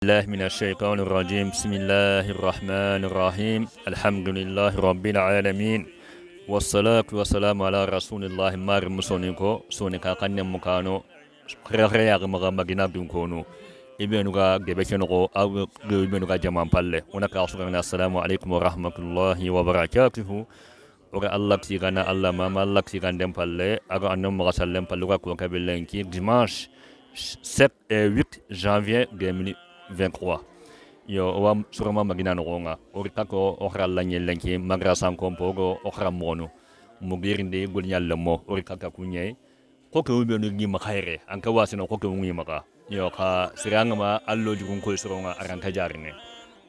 الله من الشيطان الرجيم بسم الله الرحمن الرحيم الحمد لله رب العالمين والصلاة والسلام على رسول الله مار مسونيكو سونيكا قنن مكانو خير يا غمغا مغنا دونكونو إبنوغا جبشنغو او إبنوغا جمان بالله هناك أصغرنا السلام عليكم ورحمة الله وبركاته oga allah الله ما ما الله tiganden palle aga annem maga sallem palle oga kuwa kabilenki جماش 7 et 8 janvier 2000 23. Yo wa surama magina no nga orita ko ohra lanye lenki magra san kompo go ohra mono mugirinde gulnyal lamo orita ka kunye ko ko be no gi makhaire an ka wasino ko ko ngi maka yo ka siranga ma allo jugun ko suronga aranta jarine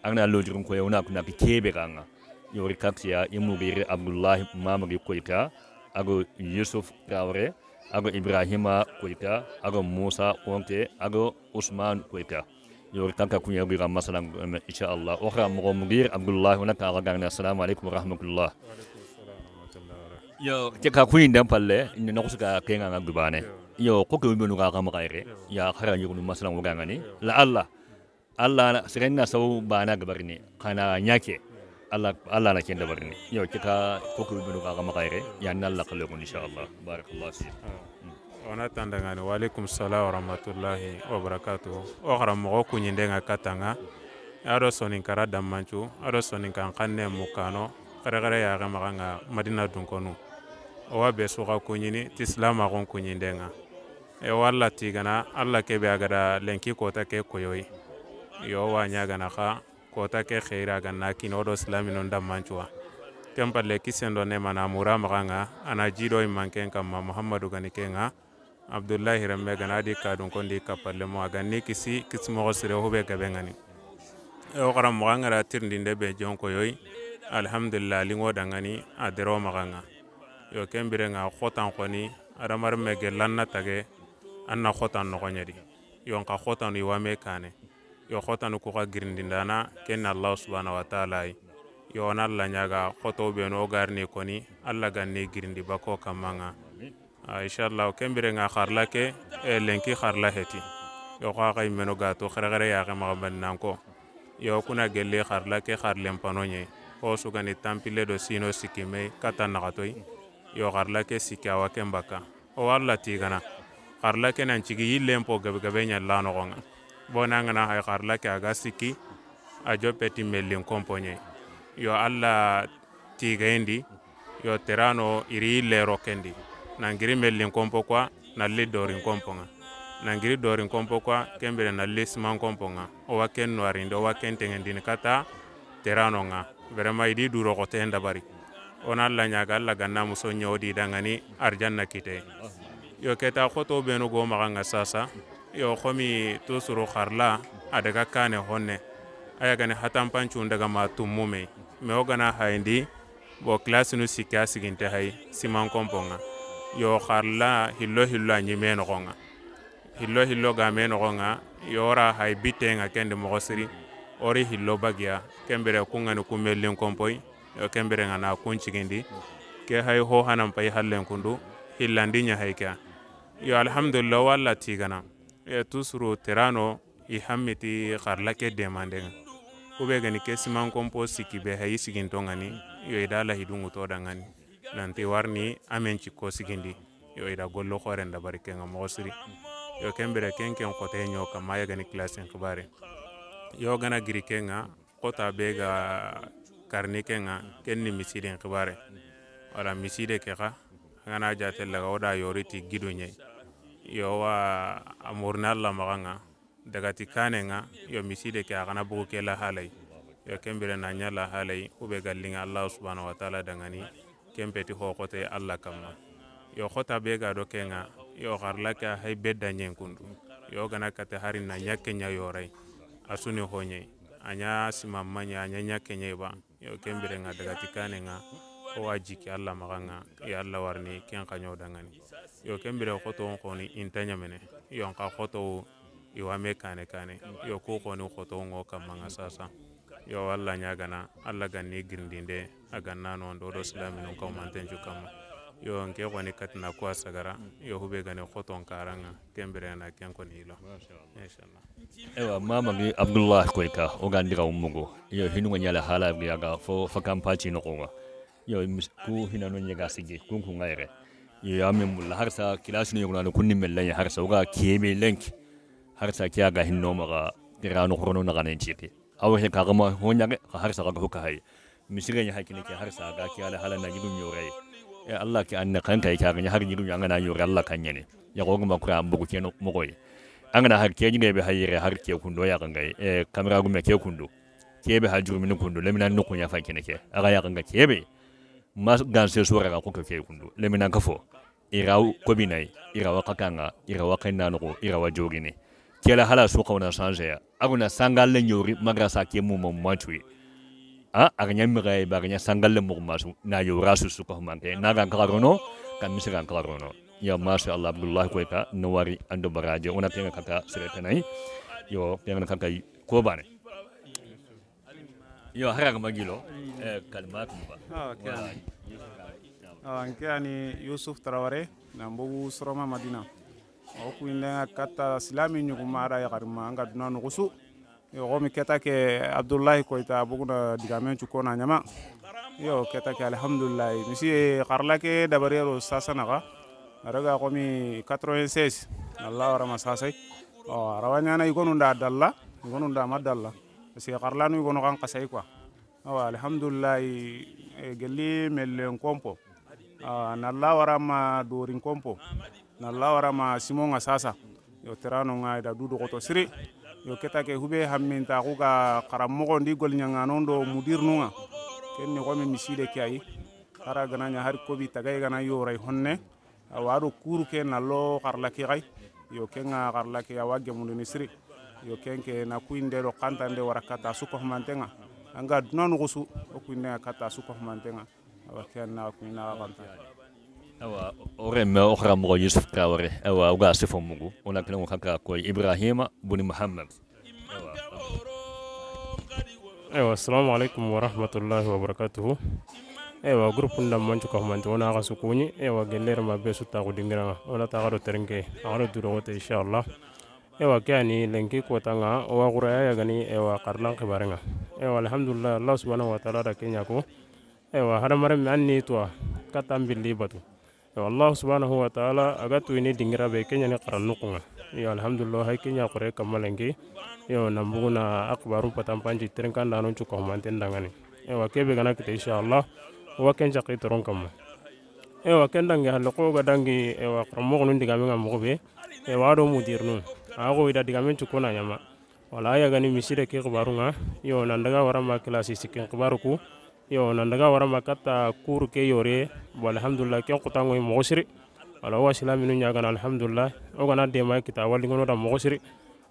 an allo jugun ko yona kuna ki kebe kanga yo orita ya imugire abdullah mamagi koita ago yusuf tawre ago ibrahima koita ago musa konte ago usman koita يورتانكا كون يبغي غام مثلا ان شاء الله اخرى مغو مدير عبد الله هناك على السلام عليكم ورحمه الله yo ke ka kuin dan palle ni no kusuka ke nga gubane yo ko ke mbenu ga kam gaire ya khara ni kunu masalan wuga ngani la allah allah sirenna sawu bana gabarni kana nyake allah allah na kenda barni yo ke ka ko ke mbenu ga kam gaire ya nan la kale kun insha allah barakallahu fiik ona tandangani waalaikum salam warahmatullahi wabarakatuhu wo xarammoxo kuɲindenga katanga ado soninkara dammancu ado soninkan xanne mukano xerexere yaxe maxanga madina dunkonu owa be suxa kuɲini tisilamaxon kuɲindenga ewo alla tigana alla kebe agada lenki kota ke koyoyi yo wa xa kota ke xeiri aga nakini wo do silaminon dammancuwa ken palle nemana mura maxanga ana jido manken kanma muhamadu gani ken ga abdullahi rembe gana di kadun kondi kapalle mo aga ni kisi kismoxo sire hube gabengani e, o xaranmoxa ngara tirindinde be jonko yoyi alhamdulillah lingo dangani a dero maxanga yo ken birenga xotan xoni adamarime gellan na tage an na xotan noxoɲedi yon xa xotanu iwame kane yo xotanu kuxa girindindana ken allah allahu subhanahu wa taala yo na laɲaga xoto benu wo garini koni alla ganni girindi bako kammanga Ah, inchallah kembirenga xarla ke eh, lenki xarla heti yo xaxa meno gato xerexere yaxe maxa bannanko yo kuna gelle xarla ke xarlen pano ɲe sugani tampile do sino sikime kata naxatoy yo xarla ke sikki awa ken bakka o walla tigana xarla ke nan cigi yillen gabegabe ɲalla noxonga bo nangana xay xarla ke aga sikki a jo peti mellin konpo ɲe yo alla tigendi yo terano iri yillero kendi nangiri mellin nkompo kwa nalle dorin nkompo nga nangiri dorin nkompo kwa kembere nalle sima nkompo nga o wa ken noarinde o wa ken tengendini kata terano nga vraiment idi tenda bari ona alla ñaga alla ganna muso ñewo didangani arjanna kite yo keta khoto beno go maxanga sasa yo khomi to suru kharla adaga kane honne aya gane hatam panchu ndaga ma tumume me ogana haindi bo class nu sikasi ginte hay siman komponga yo xarla hillo hillo a ñime noxonga hillo hillo ga game noxonga yora hay bitenga kende moxo siri ori hillo bagiya kembere kungani kumellin kompoy yo kembere nga na kuncigindi ke hay ho hanan pay hallen kundu hillandi ña hay kea yo alhamdulillah walla tigana e tusuru terano i hammiti xarla ke demandenga be gani ke siman kompo sikki be hayi sigintongani yo i da dangani lanti warni amen cikko sigindi yo ida gollo horen da bari kenga mogo siri yo kembere ken ken kote nyo kama ya gani klasen kibare yo gana giri kenga kota be ga karni kenga ken ni misiden kibare wala miside ke ga ngana jate laga oda yoriti gido nye yo wa amurna alla maganga daga ti kanenga yo miside ke agana bugu ke la halai yo kembere na nya la halai ube gallinga allah subhanahu wa ta'ala dangani kempeti hoxote alla kamma yo xota be ga do kenga yo xarla ke hay bedda ñenkundu yo gana kate harin na ñakke ña yoray a suni hoñey a ña simammañe a ña ñakke ñey ba yo kembirenga dagati kanenga o wa jiki alla maxanga ye alla warini ken xa ñodangani yo kembire xotoon xoni inta ñamene yo xa xotowu iwa me kane kane yo ku xoni xotowo ŋo kammanga sasa yo alla ñagana alla ganni girindinde a ganna no do do silami non ko manten ju kama yo nke woni katina ko sagara yo hube gane khoton karanga kembere na ken ko nilo inshallah ewa mama mi abdullah ko o gandi ka umugo yo hinu nyala hala bi fo fakam pachi no yo ku hinano nyaga sige kun ngaire yo yame mulla har sa kilasu ne kunni mellan har sa uga kebe lenk har sa ga hinno maga tirano khrono na ganen chipe awo he kagama honya har ga hukahai misiga nya hakine ke har sa ga ke ala halana yidum yore e allah ke anna kan kai ka har yidum yanga na yore allah kan yene ya go ngum akura ambu ke no mogoy angana har ke nyine be hayire har ke kundo ya kan e kamera gume ke kundo ke be hajuru min kundo lemina no kunya fa kine aga ya kan ke be mas gan se suwara ga ko ke kundo lemina ka fo iraw irawa kakanga irawa kainano ko irawa jogine kela hala su kauna sanje aguna sangalle nyori magrasa ke mu mu a ah, aganya mirai baganya sangal le mukmasu na rasu su ko kohmante na gan klarono kan misi gan klarono ya masya Allah Abdullah ko ka nawari ando baraje ona tenga kaka seretanai yo tenga kaka ko bane yo haraga magilo eh, kalma kumba anke ani Yusuf Traore na mbugu soroma Madina o kuinda kata silami kumara ya karima anga dunano kusu yo xomi keta ke abdullahi koyta buguna digamen cukona ɲama yo keta ke alhamdulillahi misi xarla ke dabariyero sasanaxa araga xomi 96 allah warama sasay o arawa ɲana igonunda dalla igonunda ma dalla parce xarlanu igono xan xasay quoi awa alhamdulillahi e, gelli mellen kompo nalla warama dorin kompo nalla warama simonga sasa yo terano da dudoxoto siri yo keta ke hube hamminta ku ka karammogo ndi golñanganon do mudirnunga ken ni xome miside ke ayi hara ganaña har kobi tagay gana yoray honne awa do kuru ke nallo xarla ke xay yo kenga xarla ke awa gemundini siri yo kenke na kuinde do xantande wara kata sukoxmantenga anga duna nuxusu o kuindenga kata sukoxmantenga awa ke an naxa kuinaxa Ewa, ore me ora mo Yusuf Kawari, ewa uga se fo mugu, ona kene mo buni Muhammad. Ewa. Ewa, assalamu alaikum wa rahmatullahi wa Ewa, grup nda mo nchu kahman sukuni, ewa geller ma be su ta ko dingra, ona ta garo terenge, aro duro ko te Ewa kani lengki ko tanga, owa gura ya ewa ya karlang ke barenga. Ewa, alhamdulillah, Allah subhanahu wa ta'ala da kenya ko. Ewa, haramare me tua, katam bil Ya Allah subhanahu wa ta'ala agatu ini dingira be kenya ni nukunga Ya alhamdulillah hay kenya qore kamalengi yo ya na akbaru patampanji terengkan danu cuko manten dangani ya wa kebe gana kita inshallah wa kenja qitoron kamma ya, ya wa dangi halqo ga dangi e wa nun digami ngamuk be ya wadu mudir mudirnu aku ida digami cukuna nyama wala ya gani misire kebaru nga yo nandaga warama klasi sikin ku yo na daga wara makata kuru ke yore bo alhamdulillah ko tangoy mo siri ala wa silamu nu nyaga alhamdulillah o gana de ma kita wali ngono da mo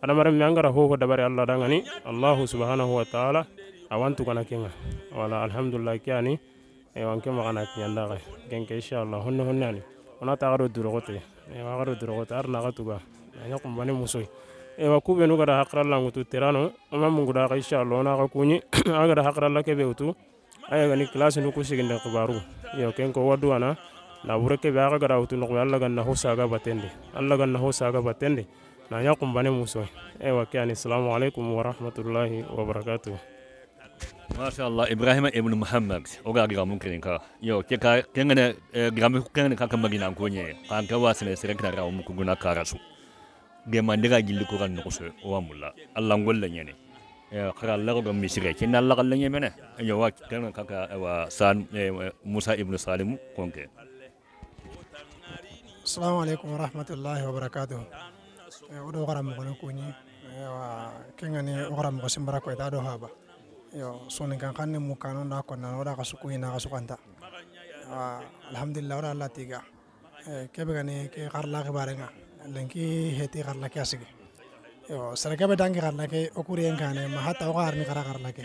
ana maram mi angara ho ko dabare allah ngani allah subhanahu wa ta'ala awantu kana kenga wala alhamdulillah eh, ani e wanke magana kyanda ga allah inshallah honno honnani ona duro durogote e eh, magaro durogote arna gatuga ko kumbane musoi ewa eh, kube nu gada hakralla ngutu terano ma mungu da Allah, ona ga kunyi agada hakralla kebe utu ayega nu klasi nuku siginda kubaru yo ken ko wadu ana labure ke baga gara utu no alla gan nahu saga batende alla gan nahu saga batende na nya kumbane muso ewa kani assalamu alaikum wa rahmatullahi wa barakatuh masha allah ibrahim ibn muhammad oga gira mun ka yo ke ka kengene eh, gramu kengene ka kan magina ko nye kan ka wasne sire kra ra mu kuguna karasu ge mandiga gilli ko kan allah ngolle nyene Eh, kaka lagdo misire kinna lagal lenye mene yo wa tan kaka wa san eh, moussa ibnu salim konke assalamu wa warahmatullahi wabarakatuh odo eh, garam ko ko ni wa kengani garam ko simbara ko ta do haba yo sonin kan ne mu kanon da ko nan oda kasuku wa kasukanta o ora latiga kebe gani ke xar karla ke barenga lenki heti karla ke asigi yo sarake be dangi garla ke okure en kane ma gara garla ke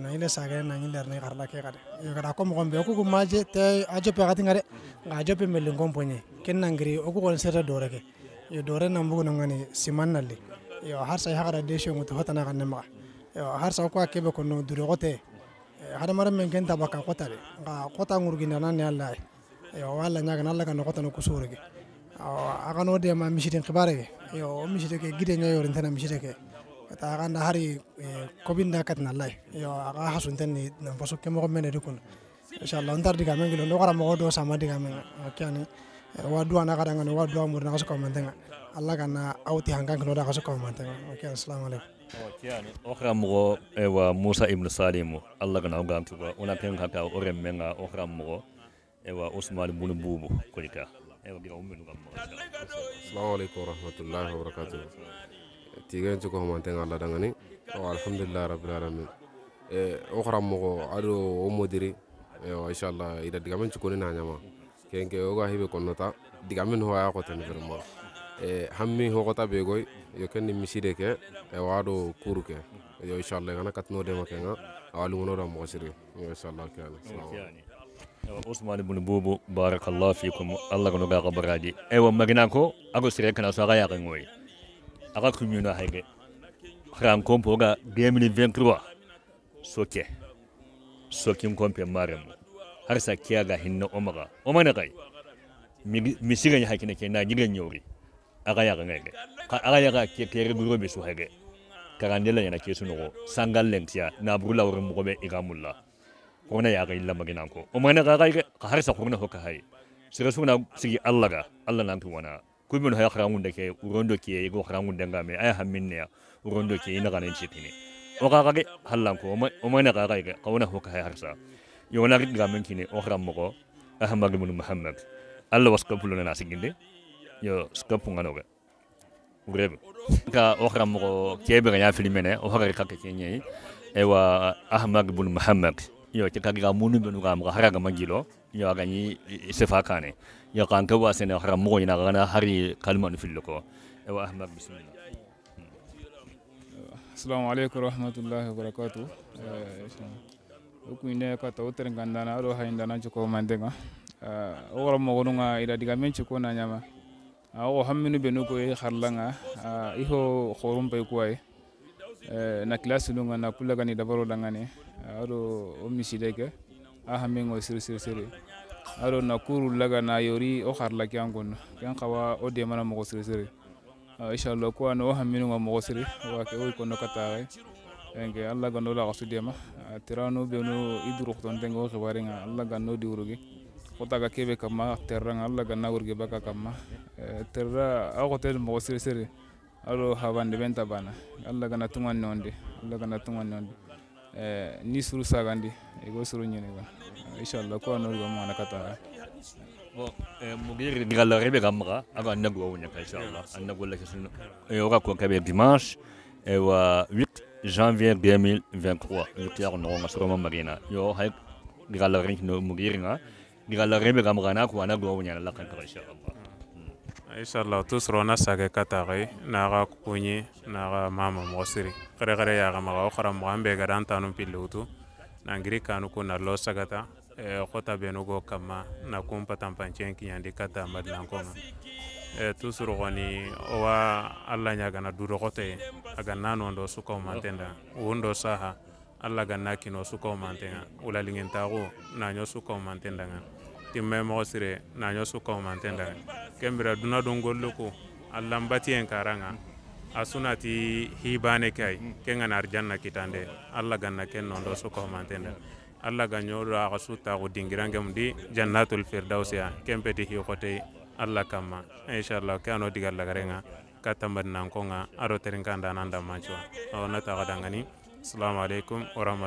na ile sage na ile ne garla gade yo gara ko mo be oku maje te ajo pe gati ngare ga ajo pe melin komponye ken nangri oku kon seta dore ke yo dore na mbugo ngani siman nalli yo har sai hagara desho mutu hota ganne ma yo har sa ko akebe ko no dure gote eh, hada mara men ken tabaka kota de ga kota ngurgina nan ya allah yo wala nyaga nalla ga no kota no kusurege aga no de ma misirin kibare yo mishiɗe ke giɗeña yorintena mishiɗe ke ta hari xari eh, kobinda katina lay yo axa xasunten nan fo ke moxo mene dikun inchallah ntar diga men gilon do xara moxo do sama diga men keani eh, wa duwana xadangani wa duwa murina xa sukamantenga alla gana awti hankankinoda xa sukamantenga keani assalamualeykum kiyani o xarammoxo ewa moussa ibnu salimu alla gana ogan tuga ona pen xaka o rem menga o xarammoxo ewa ousmane bunu bubu kolika assalamu aleykum warahmatullahi wabarakatuh tigencu ko homanten allah dangani o oh, alhamdulillahi rabbil e eh, o xaranmoxo ado wo modiri ewa eh, inchallah ida digamen cukoni na kenke kenke oga hibe konnota digamen hoya xoten vraiment e eh, hammi hoxota be goy yo ken ni miside ke ewa do kuru ke yo inchallah gana katino dema kenga awa lungunoda moxo siri yo inchallah ke ala ewa usmane bun bubu barakallahu fikum allah kono ga kabaraji ewa magina ko ako sire kana so aga yakin wai aga kunyuna haige haran kompo ga 2023 soke sokin kompe marem har sa kiya ga hinna omaga omana kai misigan ya hakina ke na gigan yori aga yakin haige aga yaga ke kere guro be su haige karandela yana ke sunugo sangal lentiya na burula wurin mugobe igamulla hogna yaga illa maginanko omane gaga qaharsa hogna hokahay sigasugna sigi allaga alla nanki wana kumin haya kharangunda ke urondo ke go kharangunda ngame ay haminne urondo ke ina ganen chitini o gaga ge hallanko omane gaga ge qawna hokahay harsa yona gid gamen kine o kharam mo ahmad ibn muhammad alla wasqafuluna nasiginde yo skapun anoga urebe ka o kharam mo ga ya filmene o haga ka ke kenye ewa muhammad yo ci kagi ga munu muka ga haraga magilo yo aga ni sefa kane yo kan to wa sene haram mo ina gana hari kalman fil e wa ahmad bismillah assalamu alaikum warahmatullahi wabarakatuh eh, ukuine ka tawtere gandana aɗo hayndana coko mandega eh, o wara mogonuga ida diga men coko na nyama eh, o hamminu ko e kharla harlanga iho horum pay kuwaye na classe nga na ni dabaro langane aɗo o miside ke a hamengo siri siri siri aɗo na laga na yori o harla ke an gonno ken kawa o demana mogo siri siri ah, inchallah ko ano o hamminunga mogo siri wake oy konno kataxe donc allah gando la xasu dema ah, tirano beno i duruxtontenge o xibarenga alla ganno diwurugi xotaga kebe kamma terranga allah ganna wurge baka kamma eh, terra a xotel moxo siri siri aɗo havande ɓen bana allah gana tungan nonde allah gana tungan nonde Eh, ni suru sagandi ego suru nyene ba eh, inshallah ko no ga mana kata bo eh, mugir digalla rebe gamra aga nagu wonya ka inshallah anago la kisun e ora ko kabe dimanche e wa 8 janvier 2023 yuti ar no nga suru marina yo hay digalla rin no mugir nga digalla rebe gamra na ko anagu wonya la ka inshallah inchallah tous rona sage kataxay naxa kuñi naxa mama moxo siri xerexere yaxamaxa wo xaranmoxo an ɓega dan tanum pille wutu nangiri kanu ku na lo sagata xota e, benugo kamma na kun patanpancen kiɲandi kata madinankonga e, toujours xoni owa alla ɲagana duroxote a ganna nondo sukaw mantenda wundo saha alla ganna kino sukaw mantenga wulalingentaxu naɲo sukaw mantendanga timme mo sire na nyo kembira duna don gollo ko allan bati en karanga asuna ti hibane kai kenga na arjanna kitande alla ganna ken non do su ko mantenda alla ganyo do aga su ta go dingirange mundi jannatul firdaus ya kempe ti hi khote alla kama digal lagarenga katambar nan konga aro terin kanda nan da manchwa ona ta ga dangani assalamu alaikum